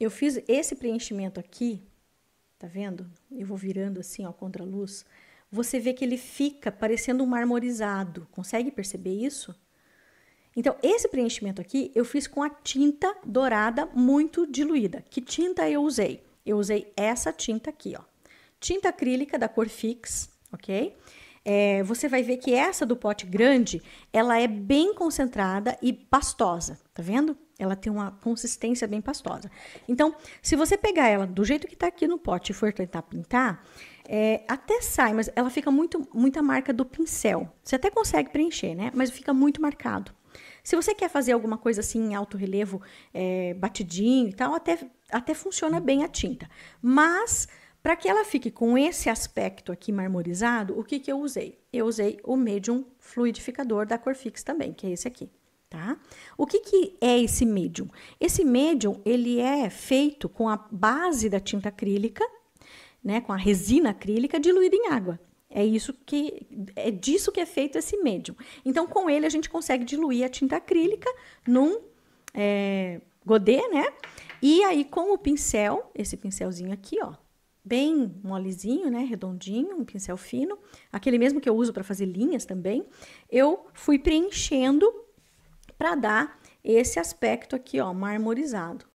Eu fiz esse preenchimento aqui, tá vendo? Eu vou virando assim, ó, contra a luz. Você vê que ele fica parecendo um marmorizado. Consegue perceber isso? Então, esse preenchimento aqui eu fiz com a tinta dourada muito diluída. Que tinta eu usei? Eu usei essa tinta aqui, ó. Tinta acrílica da cor Fix, ok? é, você vai ver que essa do pote grande, ela é bem concentrada e pastosa, tá vendo? Ela tem uma consistência bem pastosa. Então, se você pegar ela do jeito que tá aqui no pote e for tentar pintar, é, até sai, mas ela fica muito, muita marca do pincel. Você até consegue preencher, né? Mas fica muito marcado. Se você quer fazer alguma coisa assim em alto relevo, é, batidinho e tal, até, até funciona bem a tinta. Mas para que ela fique com esse aspecto aqui marmorizado, o que, que eu usei? Eu usei o medium fluidificador da Corfix também, que é esse aqui, tá? O que, que é esse medium? Esse medium, ele é feito com a base da tinta acrílica, né, com a resina acrílica diluída em água. É isso que é disso que é feito esse medium. Então, com ele a gente consegue diluir a tinta acrílica num é, godê, né? E aí com o pincel, esse pincelzinho aqui, ó, bem molezinho, né, redondinho, um pincel fino, aquele mesmo que eu uso para fazer linhas também, eu fui preenchendo para dar esse aspecto aqui, ó, marmorizado.